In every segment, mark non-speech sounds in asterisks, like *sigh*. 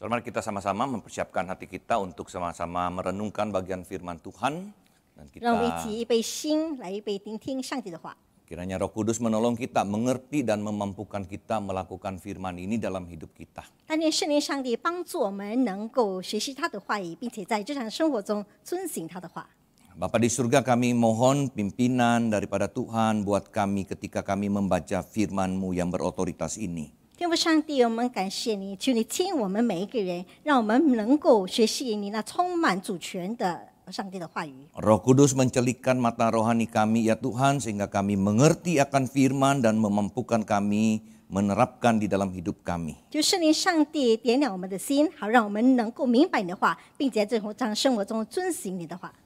Saudara, kita sama-sama mempersiapkan hati kita untuk sama-sama merenungkan bagian firman Tuhan. Dan kita... Kiranya Roh Kudus menolong kita mengerti dan memampukan kita melakukan firman ini dalam hidup kita. Bapa di surga kami mohon pimpinan daripada Tuhan buat kami ketika kami membaca firman-Mu yang berotoritas ini. 天父上帝，我们感谢你，求你听我们每一个人，让我们能够学习你那充满主权的上帝的话语。Roh Kudus mencelikkan mata rohani kami ya Tuhan sehingga kami mengerti akan firman dan memampukan kami menerapkan di dalam hidup kami.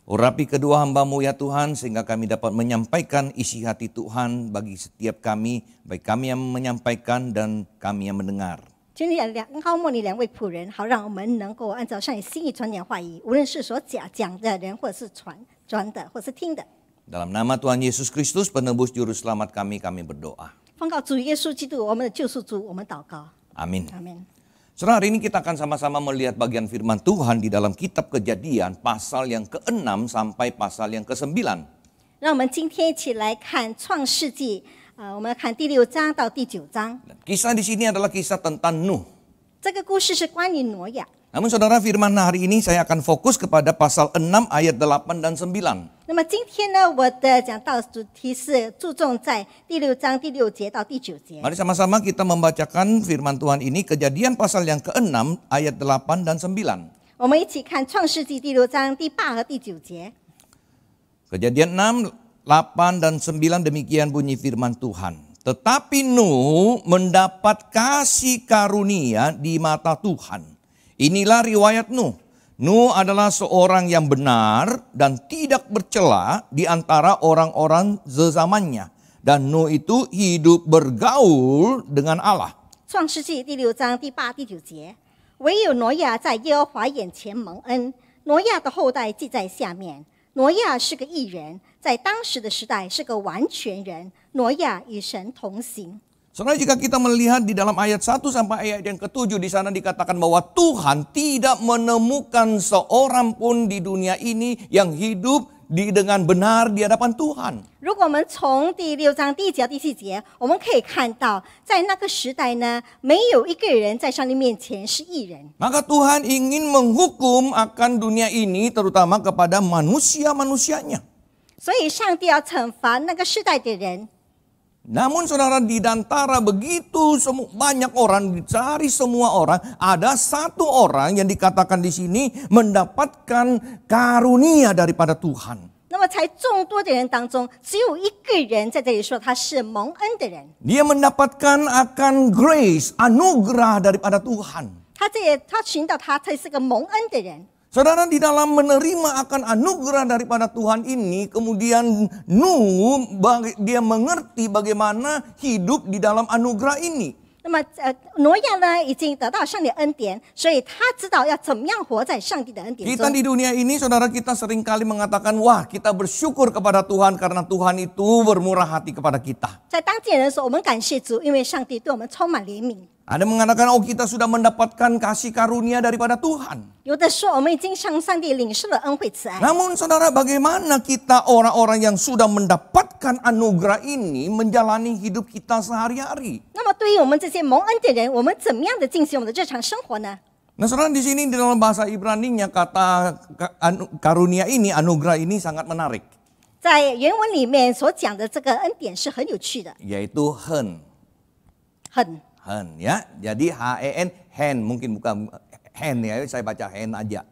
Urapi kedua hambamu ya Tuhan sehingga kami dapat menyampaikan isi hati Tuhan bagi setiap kami, baik kami yang menyampaikan dan kami yang mendengar. Dalam nama Tuhan Yesus Kristus, penebus juru selamat kami, kami berdoa. 奉告主耶稣基督，我们的救世主，我们祷告。Amin. hari ini kita akan sama-sama melihat bagian firman Tuhan di dalam kitab Kejadian pasal yang ke-6 sampai pasal yang ke-9. di sini adalah kisah tentang Nuh. Namun saudara firman hari ini saya akan fokus kepada pasal 6 ayat 8 dan 9. Mari sama sama-sama kita membacakan firman Tuhan ini kejadian pasal yang ke-6 ayat 8 dan 9. kejadian 6, 8 dan 9 demikian bunyi firman Tuhan. Tetapi Nuh mendapat kasih karunia di mata Tuhan Inilah riwayat Nuh. Nuh adalah seorang yang benar dan tidak bercela di antara orang-orang sezamannya. Dan Nuh itu hidup bergaul dengan Allah. 创世纪第六章第八、第九节，唯有挪亚在耶和华眼前蒙恩。挪亚的后代记在下面。挪亚是个异人，在当时的时代是个完全人。挪亚与神同行。Sebenarnya jika kita melihat di dalam ayat 1 sampai ayat yang ketujuh di sana dikatakan bahwa Tuhan tidak menemukan seorang pun di dunia ini yang hidup di dengan benar di hadapan Tuhan. Maka Tuhan ingin menghukum akan dunia ini, terutama kepada manusia manusianya namun saudara di antara begitu banyak orang dicari semua orang ada satu orang yang dikatakan di sini mendapatkan karunia daripada Tuhan. Dia mendapatkan akan grace anugerah daripada Tuhan. 他这也他寻到他，他是个蒙恩的人。Saudara di dalam menerima akan anugerah daripada Tuhan ini, kemudian Nuh dia mengerti bagaimana hidup di dalam anugerah ini. 那么，呃，挪亚呢已经得到上帝的恩典，所以他知道要怎么样活在上帝的恩典 Kita di dunia ini, saudara kita seringkali mengatakan, wah kita bersyukur kepada Tuhan karena Tuhan itu bermurah hati kepada kita. 在当地人说，我们感谢主，因为上帝对我们充满怜悯。ada mengatakan oh kita sudah mendapatkan kasih karunia daripada Tuhan. Namun saudara bagaimana kita orang-orang yang sudah mendapatkan anugerah ini menjalani hidup kita sehari-hari? Nah saudara di sini di dalam bahasa Ibraninya kata anu, karunia ini anugerah ini sangat menarik. Hen hen ya. Jadi H E N hen mungkin bukan hen ya, saya baca hen aja.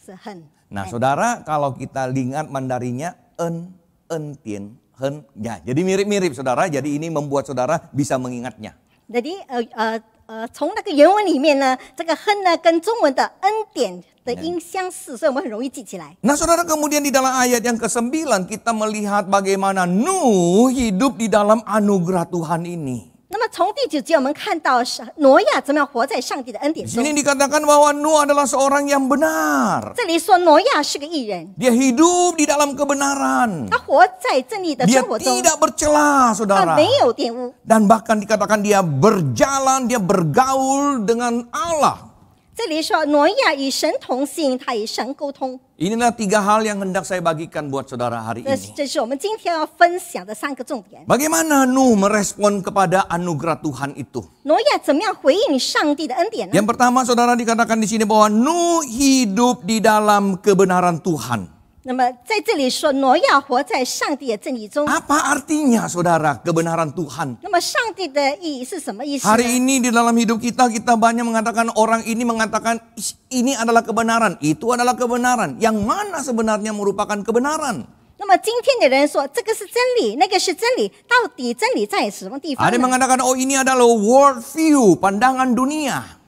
Sehen. Nah, hen. Saudara kalau kita lingat Mandarinya en en tien hen ya. Jadi mirip-mirip Saudara, jadi ini membuat Saudara bisa mengingatnya. Jadi uh, uh, 呃，从那个原文里面呢，这个 saudara kemudian di dalam ayat yang ke-9 kita melihat bagaimana Nuh hidup di dalam anugerah Tuhan ini. 那么从第九节我们看到是挪亚怎么样活在上帝的恩典 dikatakan bahwa Nuh adalah seorang yang benar. hidup di dalam kebenaran. Dia bahkan dikatakan dia berjalan, dia bergaul dengan Allah. Inilah tiga hal yang hendak saya bagikan buat saudara hari ini. Bagaimana Nuh merespon kepada anugerah Tuhan itu? Yang pertama saudara dikatakan di sini bahwa Nuh hidup di dalam kebenaran Tuhan apa artinya saudara kebenaran Tuhan? Hari ini di dalam hidup kita kita banyak mengatakan orang ini mengatakan ini adalah kebenaran, itu adalah kebenaran. Yang mana sebenarnya merupakan kebenaran? 那么今天的人说这个是真理，那个是真理，到底真理在什么地方？Ada mengatakan oh ini adalah world view pandangan dunia.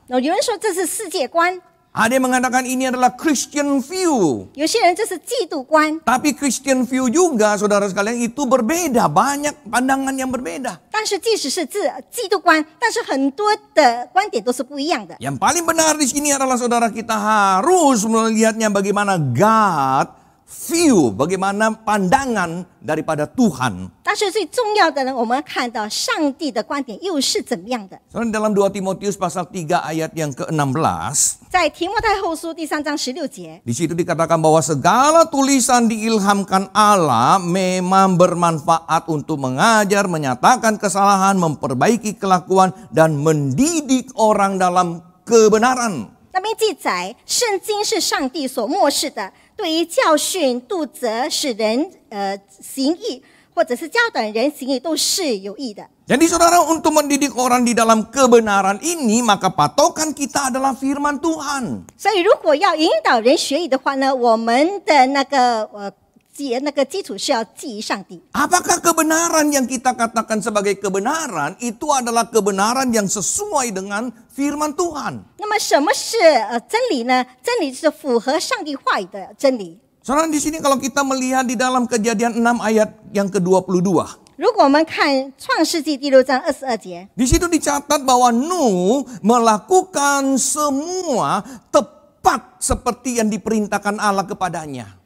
Ada yang mengatakan ini adalah Christian view. Tapi Christian view juga saudara sekalian itu berbeda, banyak pandangan yang berbeda. Yang paling benar di sini adalah saudara kita harus melihatnya bagaimana God view bagaimana pandangan daripada Tuhan. 但是最重要的呢，我们看到上帝的观点又是怎么样的？Soalnya dalam 2 Timotius pasal 3 ayat yang ke-16. Di situ dikatakan bahwa segala tulisan diilhamkan Allah memang bermanfaat untuk mengajar, menyatakan kesalahan, memperbaiki kelakuan dan mendidik orang dalam kebenaran. 那边记载，圣经是上帝所漠视的。对于教训、度责，使人呃行义，或者是教导人行义，都是有益的。Jadi saudara untuk mendidik orang di dalam kebenaran ini maka patokan kita adalah firman Tuhan. 所以如果要引导人学义的话呢，我们的那个呃。Apakah kebenaran yang kita katakan sebagai kebenaran itu adalah kebenaran yang sesuai dengan firman Tuhan? 那么什么是呃真理呢？真理是符合上帝话语的真理。Saudara di sini kalau kita melihat di dalam Kejadian 6 ayat yang ke-22. Di situ dicatat bahwa Nuh melakukan semua tepat seperti yang diperintahkan Allah kepadanya.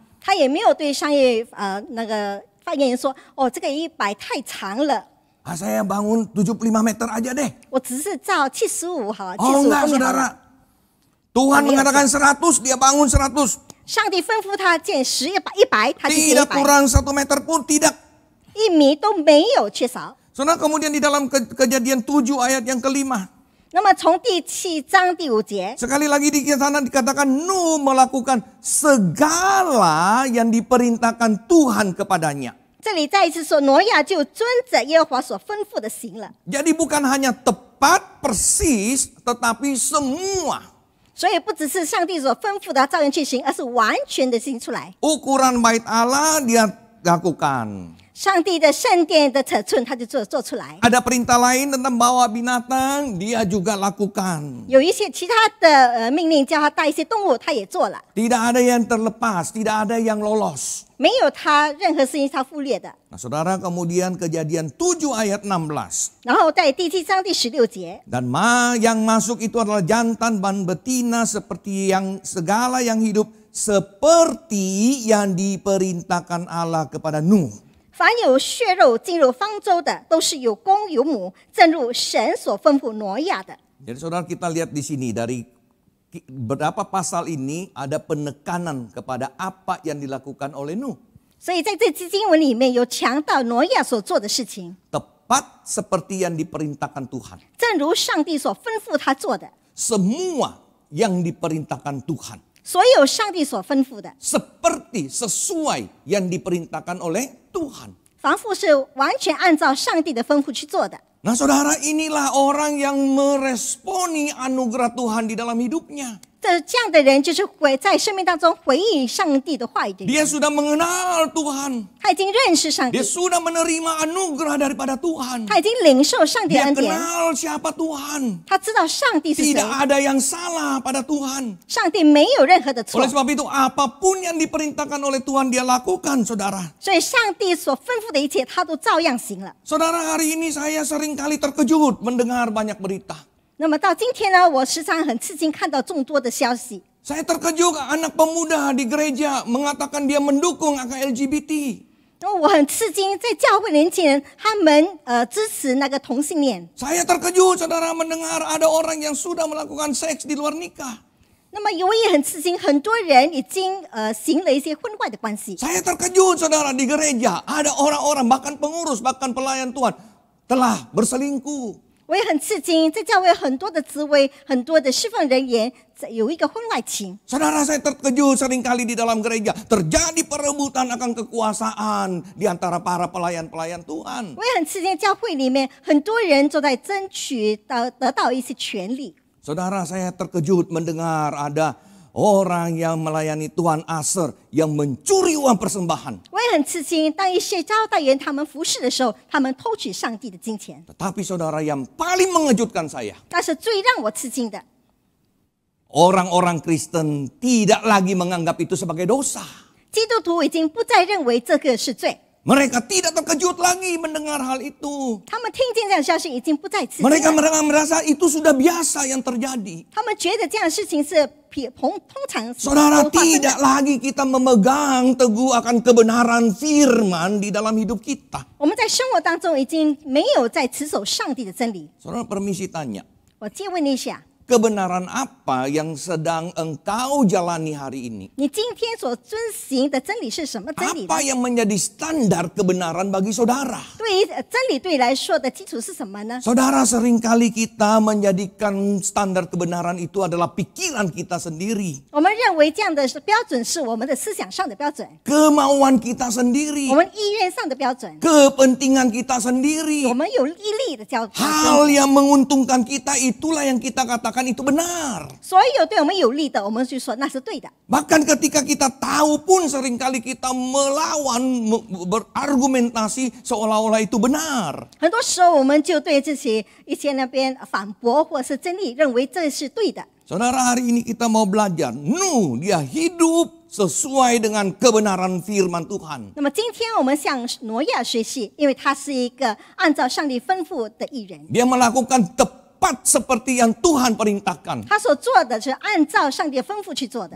他也没有对商业呃那个发言人说，哦，这个一百太长了。Ah, saya bangun lima meter aja deh. oh saudara. Tuhan mengatakan seratus, dia bangun 100. kurang satu meter pun tidak. 一米都没有缺少。Saudara kemudian di dalam ke kejadian tujuh ayat yang kelima. 那么从第七章第五节，sekali lagi di sana dikatakan Nuh melakukan segala yang diperintahkan Tuhan kepadanya. Jadi bukan hanya tepat persis, tetapi semua. Ukuran bait Allah dia lakukan. 上帝的圣殿的尺寸，他就做做出来。Ada perintah lain tentang bawa binatang, dia juga lakukan. 有一些其他的呃命令，叫他带一些动物，他也做了。Tidak ada yang terlepas, tidak ada yang lolos. 没有他任何事情他忽略的。Nah, saudara kemudian kejadian 7 ayat 16. 然后在第七章第十六节。Dan ma yang masuk itu adalah jantan dan betina seperti yang segala yang hidup seperti yang diperintahkan Allah kepada Nuh. 凡有血肉进入方舟的，都是有公有母，正如神所吩咐挪亚的。Jadi saudara kita lihat di sini dari berapa pasal ini ada penekanan kepada apa yang dilakukan oleh Nuh. 所以在这次经文里面有强调挪亚所做的事情。Tepat seperti yang diperintahkan Tuhan. 正如上帝所吩咐他做的。Semua yang diperintahkan Tuhan seperti sesuai yang diperintahkan oleh Tuhan. Nah saudara inilah orang yang meresponi anugerah Tuhan di dalam hidupnya. Dia sudah mengenal Tuhan. sudah menerima anugerah daripada Tuhan. kenal siapa Tuhan. ada yang salah pada Tuhan. sebab itu apapun yang diperintahkan oleh Tuhan dia lakukan, saudara. hari ini saya sering kali terkejut mendengar banyak berita. 那么到今天呢，我时常很吃惊看到众多的消息。Saya terkejut anak pemuda di gereja mengatakan dia mendukung akan LGBT. terkejut saudara mendengar ada orang yang sudah melakukan seks di luar nikah. Saya terkejut saudara di gereja ada orang-orang bahkan pengurus bahkan pelayan Tuhan telah berselingkuh. 我也很吃惊，在教会很多的职位，很多的侍奉人员有一个婚外情。Saudara saya terkejut seringkali di dalam gereja terjadi perebutan akan kekuasaan di antara para pelayan-pelayan Tuhan. saya terkejut mendengar ada orang yang melayani Tuhan Aser yang mencuri uang persembahan. Tetapi saudara yang paling mengejutkan saya. Orang-orang Kristen tidak lagi menganggap itu sebagai dosa. 基督徒已经不再认为这个是罪。mereka tidak terkejut lagi mendengar hal itu. Mereka merasa itu sudah biasa yang terjadi. Saudara, tidak lagi kita memegang teguh akan kebenaran firman di dalam hidup kita. Saudara, permisi tanya kebenaran apa yang sedang engkau jalani hari ini? Apa yang menjadi standar kebenaran bagi saudara? Saudara seringkali kita menjadikan standar kebenaran itu adalah pikiran kita sendiri. Kemauan kita sendiri. Kepentingan kita sendiri. Hal yang menguntungkan kita itulah yang kita katakan katakan itu benar. Bahkan ketika kita tahu pun seringkali kita melawan berargumentasi seolah-olah itu benar. Saudara hari ini kita mau belajar, Nu dia hidup sesuai dengan kebenaran firman Tuhan. Dia melakukan tepat tepat seperti yang Tuhan perintahkan.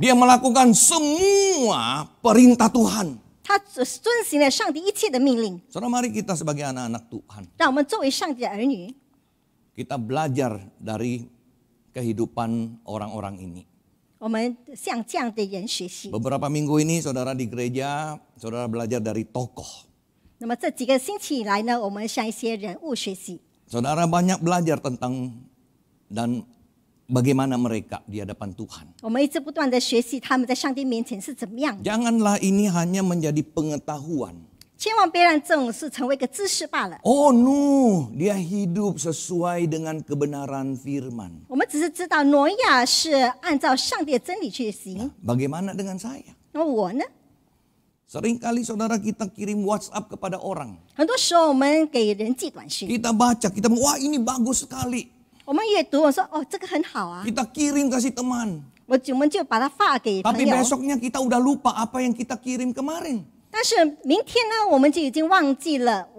Dia melakukan semua perintah Tuhan. Saudara mari kita sebagai anak-anak Tuhan. Kita belajar dari kehidupan orang-orang ini. Beberapa minggu ini saudara di gereja, saudara belajar dari tokoh. Saudara banyak belajar tentang dan bagaimana mereka di hadapan Tuhan. Janganlah ini hanya menjadi pengetahuan. Oh no, dia hidup sesuai dengan kebenaran firman. Nah, bagaimana dengan saya? 那我呢？Seringkali saudara kita kirim WhatsApp kepada orang. Kita baca, kita wah ini bagus sekali. Kita kirim kasih teman. Tapi besoknya kita udah lupa apa yang kita kirim kemarin.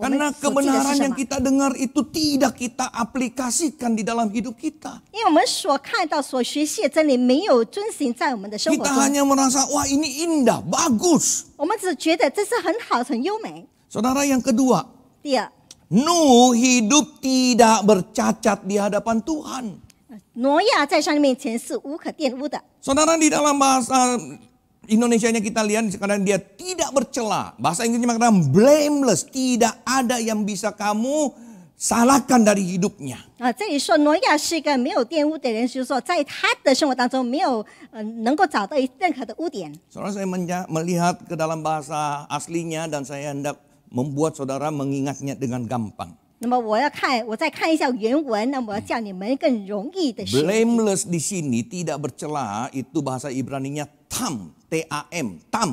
Karena kebenaran yang kita dengar itu tidak kita aplikasikan di dalam hidup kita. Kita hanya merasa wah ini indah, bagus. Saudara yang kedua. Nuh hidup tidak bercacat di hadapan Tuhan. di dalam bahasa Indonesia-nya kita lihat sekarang dia tidak bercela. Bahasa Inggrisnya makna blameless. Tidak ada yang bisa kamu salahkan dari hidupnya. Ah, saya melihat ke dalam bahasa aslinya dan saya hendak membuat saudara mengingatnya dengan gampang. Blameless di sini tidak bercela itu bahasa Ibrani-nya tam T A M tam。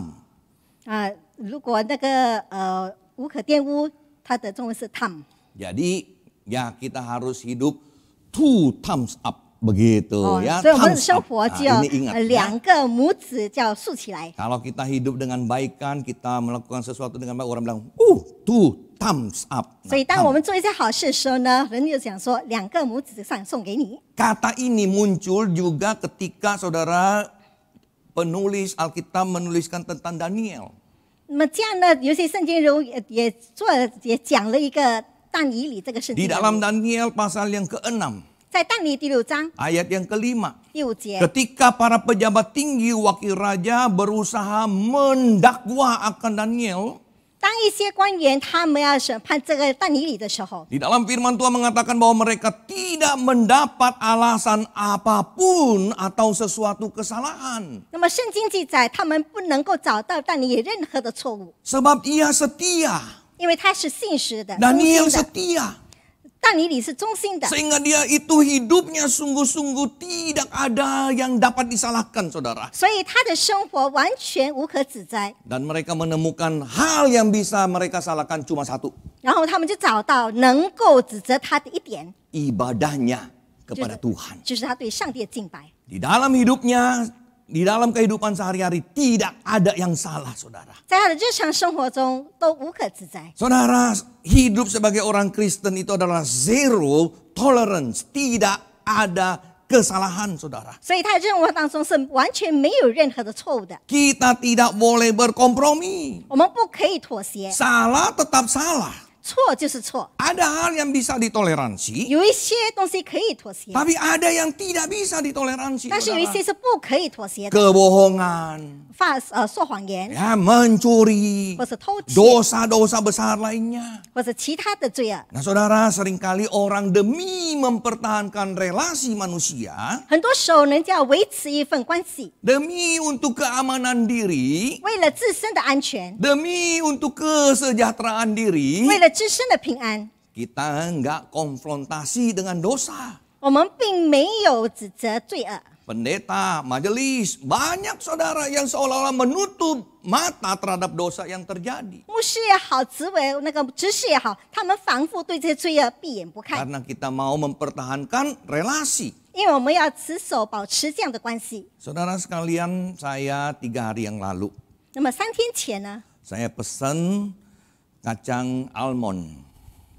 啊，如果那个呃无可玷污，它的中文是 tam。Jadi ya kita harus hidup two thumbs up begitu oh, ya. thumbs up. Nah, ini ingat. Ya. Kalau kita hidup dengan baikan, kita melakukan sesuatu dengan baik, orang bilang, uh, two thumbs up. Nah, ini muncul juga ketika saudara penulis Alkitab menuliskan tentang Daniel. Di dalam Daniel pasal yang ke-6. ayat yang kelima. ketika para pejabat tinggi wakil raja berusaha mendakwa akan Daniel, 当一些官员他们要审判这个但以理的时候，di dalam firman Tuhan mengatakan bahwa mereka tidak mendapat alasan apapun atau sesuatu kesalahan. 那么圣经记载，他们不能够找到但以理任何的错误，sebab ia setia 因为他是信实的。Daniel 公平的 setia sehingga dia itu hidupnya sungguh-sungguh tidak ada yang dapat disalahkan, saudara. Dan mereka menemukan hal yang bisa mereka salahkan cuma satu. Ibadahnya kepada Tuhan. Di dalam hidupnya di dalam kehidupan sehari-hari tidak ada yang salah, saudara. Saudara, hidup sebagai orang Kristen itu adalah zero tolerance, tidak ada kesalahan saudara. Kita tidak boleh berkompromi. Salah tetap salah. 错就是错。Ada hal yang bisa ditoleransi. Tapi ada yang tidak bisa ditoleransi. Kebohongan. 发呃说谎言。Ya mencuri. dosa besar lainnya. 或是其他的罪恶。Nah saudara seringkali orang demi mempertahankan relasi manusia. Demi untuk keamanan diri. untuk kesejahteraan diri. Kita nggak konfrontasi dengan dosa. Pendeta, majelis, banyak saudara yang seolah-olah menutup mata terhadap dosa yang terjadi. Karena kita mau mempertahankan relasi. Saudara sekalian, saya tiga hari yang lalu. Saya pesan kacang almond.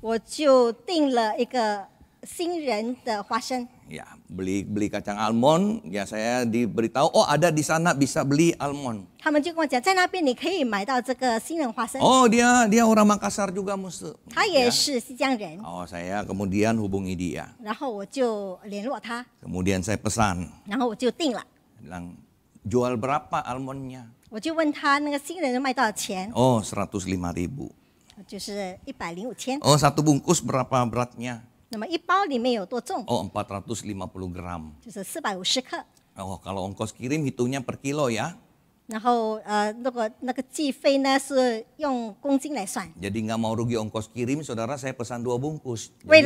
我就订了一个新人的花生。Ya, beli beli kacang almond. Ya, saya diberitahu, oh ada di sana bisa beli almond. 他们就跟我讲，在那边你可以买到这个新人花生。Oh, dia dia orang Makassar juga musuh. 他也是西江人。Oh, saya kemudian hubungi dia. 然后我就联络他。Kemudian saya pesan. 然后我就订了。Bilang jual berapa almondnya? 我就问他那个新人卖多少钱？Oh, 105 ribu. Oh, satu bungkus berapa beratnya? Oh, 450 gram. Oh, kalau ongkos kirim hitungnya per kilo ya. Jadi nggak mau rugi ongkos kirim, saudara saya pesan dua bungkus. Jadi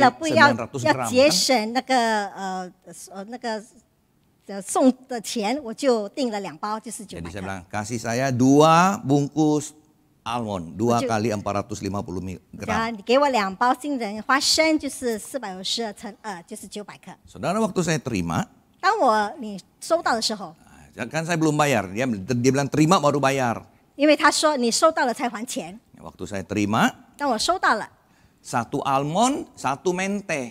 saya bilang kasih saya dua bungkus almond 2kali 450 gram. Saudara waktu saya terima, kan saya belum bayar, dia, dia bilang terima baru bayar. Waktu saya terima, satu almond, satu mente.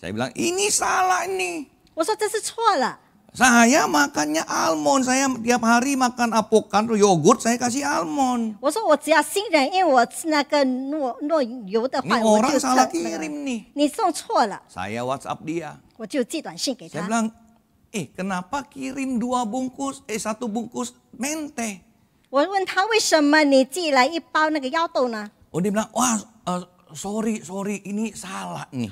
Saya bilang ini salah nih. 我说这是错了。saya makannya almond, saya tiap hari makan apokan, yogurt saya kasih almond. Ini orang salah kirim nih. Saya WhatsApp dia. Saya bilang, eh kenapa kirim dua bungkus, eh satu bungkus mente? Oh dia bilang, wah eh, sorry sorry ini salah nih.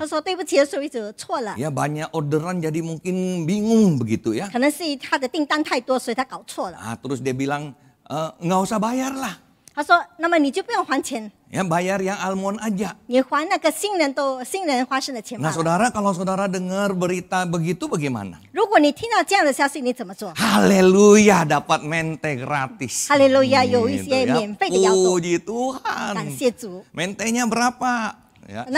Ya banyak orderan jadi mungkin bingung begitu ya. Nah, terus dia bilang e, nggak usah bayar lah. 他说：“那么你就不用还钱。” Ya bayar yang almon aja. Nah saudara kalau saudara dengar berita begitu bagaimana? Haleluya dapat mente gratis. Haleluya gitu, ya. Puji Tuhan. Mentenya berapa? ya.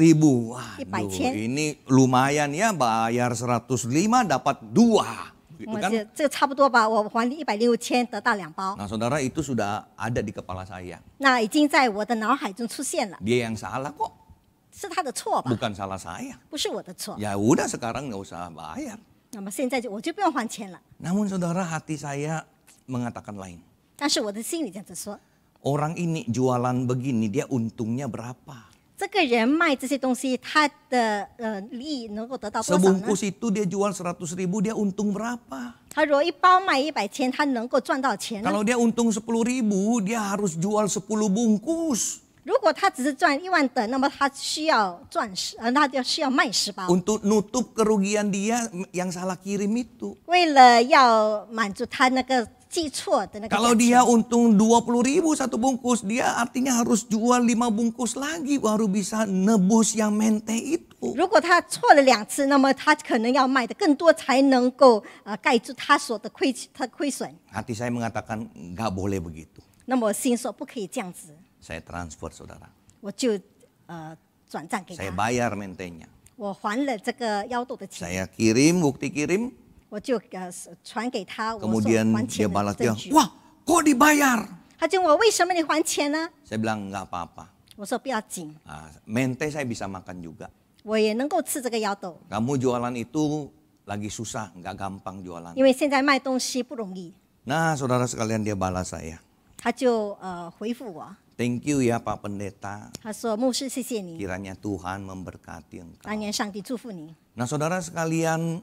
ribu. Waduh, ini lumayan ya bayar 105 dapat Gitu oh, kan? saudara itu sudah ada di kepala saya. Nah, Dia yang salah kok. Bukan salah saya. Ya udah sekarang nggak usah bayar. Nah, saudara hati saya mengatakan lain. Orang ini jualan begini dia untungnya berapa? 这个人卖这些东西，他的呃利益能够得到多少呢？Sebungkus itu dia jual seratus ribu, dia untung berapa? dia untung sepuluh ribu, dia harus jual sepuluh bungkus. nutup kerugian dia yang salah kirim itu. Kalau dia untung dua puluh ribu satu bungkus, dia artinya harus jual lima bungkus lagi baru bisa nebus yang mente hati saya mengatakan nggak boleh saya transfer saya bayar saya kirim bukti kirim。Kemudian dia balas dia, wah kok dibayar? Saya bilang nggak apa-apa. mente saya bisa makan juga. Kamu jualan itu lagi susah, nggak gampang jualan. 因为现在卖东西不容易。Nah, saudara sekalian dia balas saya. 他就呃回复我。Thank you ya Pak Pendeta. 他说牧师谢谢你。Kiranya Tuhan memberkati engkau. 当年上帝祝福你。Nah, saudara sekalian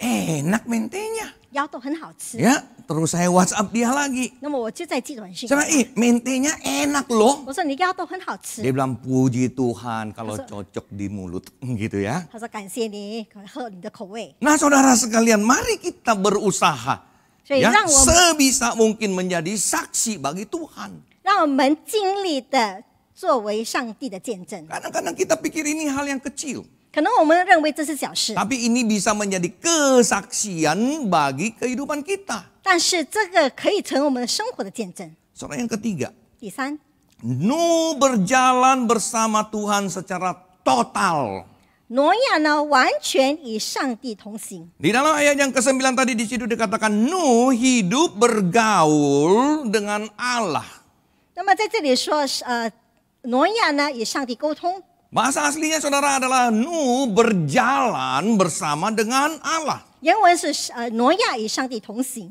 enak mentenya. Ya, terus saya WhatsApp dia lagi. Saya mentenya enak loh. Dia bilang puji Tuhan kalau cocok di mulut *laughs* gitu ya. Nah, saudara sekalian, mari kita berusaha. Ya, sebisa mungkin menjadi saksi bagi Tuhan. kadang kadang kita pikir ini hal yang kecil. Tapi ini bisa menjadi kesaksian bagi kehidupan kita. 但是这个可以成我们生活的见证。Soal yang ketiga. berjalan bersama Tuhan secara total. dalam ayat yang ke-9 tadi di situ dikatakan Nuh hidup bergaul dengan Allah. Bahasa aslinya saudara adalah Nu berjalan bersama dengan Allah.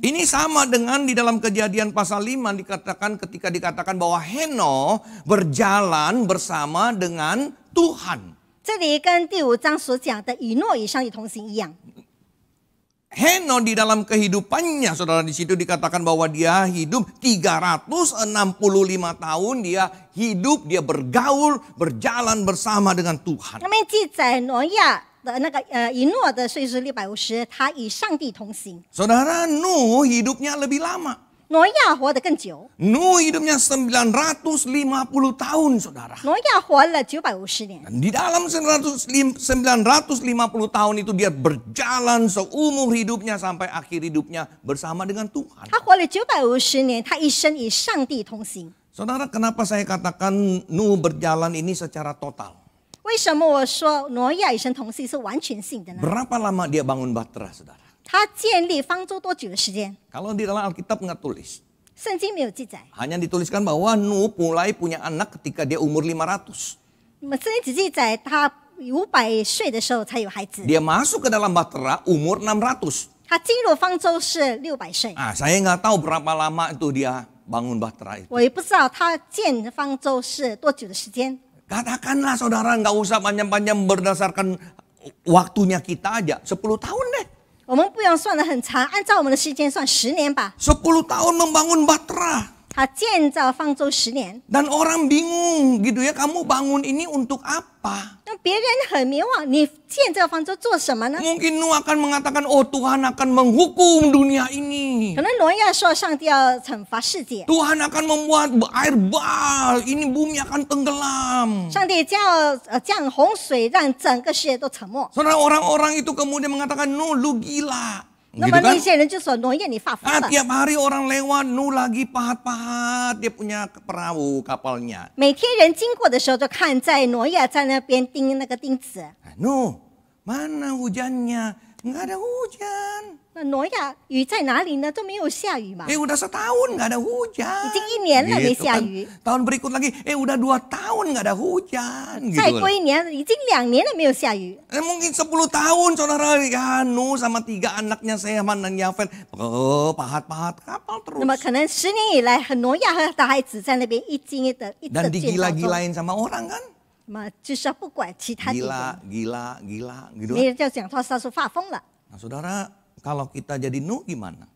Ini sama dengan di dalam kejadian pasal 5 dikatakan ketika dikatakan bahwa Heno berjalan bersama dengan Tuhan. Heno di dalam kehidupannya, saudara di situ dikatakan bahwa dia hidup 365 tahun, dia hidup, dia bergaul, berjalan bersama dengan Tuhan. Saudara Nuh hidupnya lebih lama. Noya Nuh hidupnya 950 tahun, saudara. Noya Dan di dalam 950 tahun itu dia berjalan seumur hidupnya sampai akhir hidupnya bersama dengan Tuhan. Saudara, kenapa saya katakan Nuh berjalan ini secara total? Berapa lama dia bangun bahtera, saudara? 他建立方舟多久的时间？Kalau di dalam Alkitab nggak tulis. 圣经没有记载。Hanya dituliskan bahwa Nuh mulai punya anak ketika dia umur 500. 那么圣经只记载他五百岁的时候才有孩子。Dia masuk ke dalam bahtera umur 600. 他进入方舟是六百岁。Ah, saya nggak tahu berapa lama itu dia bangun bahtera itu. 我也不知道他建方舟是多久的时间。Katakanlah saudara nggak usah panjang-panjang berdasarkan waktunya kita aja, 10 tahun deh. 我们不用算得很长，按照我们的时间算十年吧。Dan orang bingung gitu ya, kamu bangun ini untuk apa? Mungkin Nuh akan mengatakan, oh Tuhan akan menghukum dunia ini. Tuhan akan membuat air bal, ini bumi akan tenggelam. Saudara orang-orang itu kemudian mengatakan, Nuh lu gila. 那么那些人就说：“诺亚你发福了。”啊，每天人，人经过的时候就看在诺亚在那边钉那个钉子。啊，no，mana hujannya，ngada hujan。那挪亚雨在哪里呢？都没有下雨嘛。Eh udah setahun nggak ada hujan. 已经一年了没下雨。Tahun berikut lagi, eh udah dua tahun nggak ada hujan. 再过一年，已经两年了没有下雨。Eh mungkin sepuluh tahun saudara Yanu sama tiga anaknya Seman dan Yafet, oh, pahat-pahat kapal terus. 那么可能十年以来，挪亚和他孩子在那边一经一的一的 digila-gilain sama orang kan? 嘛，就是不管其他 Gila, gila, gila, gitu. 没人就讲他，他说发疯了。Nah, saudara, kalau kita jadi Nuh gimana?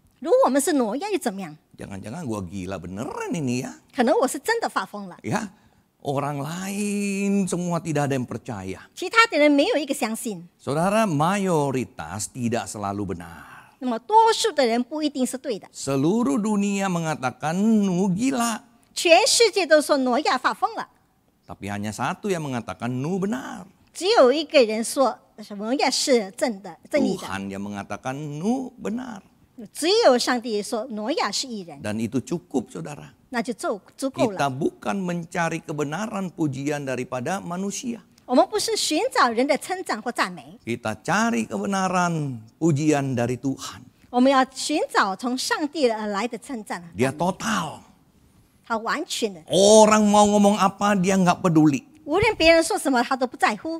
jangan jangan gua gila beneran ini ya. Ya, orang lain semua tidak ada yang percaya. Saudara, mayoritas tidak selalu benar. Seluruh dunia mengatakan Nuh gila. Tapi hanya satu yang mengatakan Nuh benar. Tuhan yang mengatakan Nu benar. Dan itu cukup saudara. Kita bukan mencari kebenaran pujian daripada manusia. Kita cari kebenaran pujian dari Tuhan. Dia total. Orang mau ngomong apa dia nggak peduli. 无论别人说什么，他都不在乎。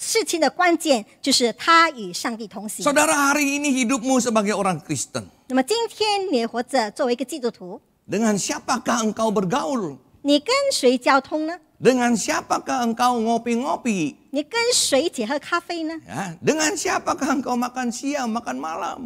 事情的关键就是他与上帝同行。Saudara hari ini hidupmu sebagai orang Kristen. Dengan siapakah engkau bergaul? dengan siapakah engkau ngopi-ngopi? dengan siapakah engkau makan siang, makan malam?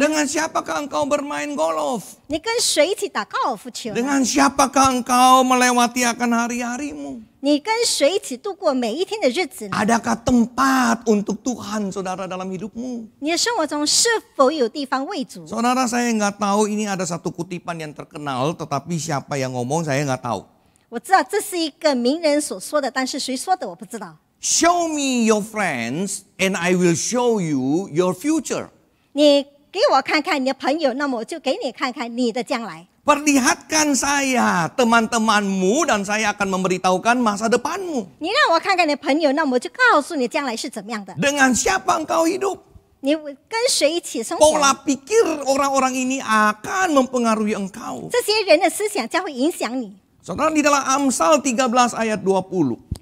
Dengan siapakah engkau bermain golf? Dengan siapakah engkau melewati akan hari-harimu? 你跟谁一起度过每一天的日子？Ada k a h tempat untuk Tuhan, saudara dalam hidupmu？你的生活中是否有地方为主？Saudara saya nggak tahu ini ada satu kutipan yang terkenal, tetapi siapa yang ngomong saya nggak tahu。我知道这是一个名人所说的，但是谁说的我不知道。Show me your friends and I will show you your future。你给我看看你的朋友，那么我就给你看看你的将来。Perlihatkan saya teman-temanmu dan saya akan memberitahukan masa depanmu. Dengan siapa engkau hidup? Pola pikir orang-orang ini akan mempengaruhi engkau. Saudara di dalam Amsal 13 ayat 20.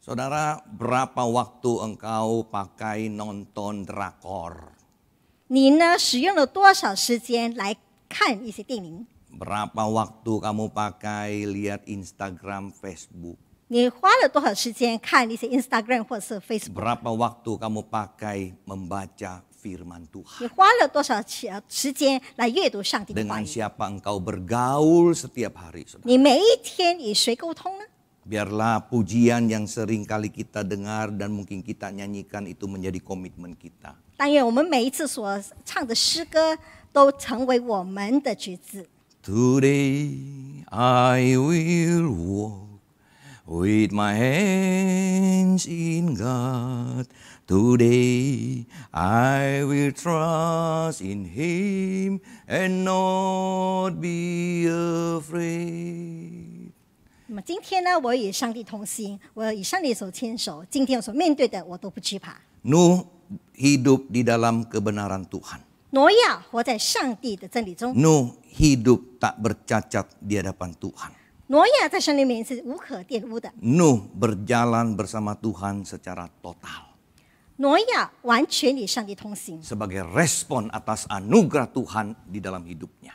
Saudara, berapa waktu engkau pakai nonton drakor? berapa waktu kamu pakai lihat Instagram, Facebook? 你花了多少时间看一些 Instagram Facebook？Berapa waktu kamu pakai membaca firman Tuhan? Dengan siapa engkau bergaul setiap hari? Saudara? Biarlah pujian yang sering kali kita dengar dan mungkin kita nyanyikan itu menjadi komitmen kita. Today I will walk with my hands in God. Today I will trust in Him and not be afraid. 那么今天呢，我与上帝同行，我与上帝手牵手。今天我所面对的，我都不惧怕。Nuh hidup di dalam kebenaran Tuhan. hidup tak bercacat di hadapan Tuhan. berjalan bersama Tuhan secara total. Sebagai respon atas anugerah Tuhan di dalam hidupnya.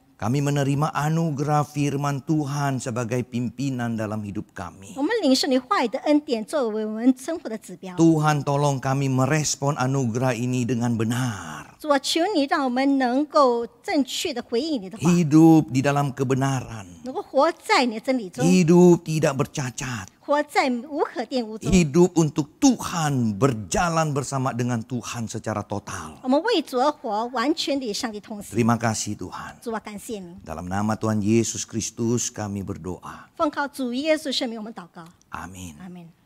Kami menerima anugerah firman Tuhan sebagai pimpinan dalam hidup kami. Tuhan tolong kami merespon anugerah ini dengan benar. Hidup di dalam kebenaran. Hidup tidak bercacat. Hidup untuk Tuhan berjalan bersama dengan Tuhan secara total. Terima kasih Tuhan. Dalam nama Tuhan Yesus Kristus kami berdoa. Amin. Amin.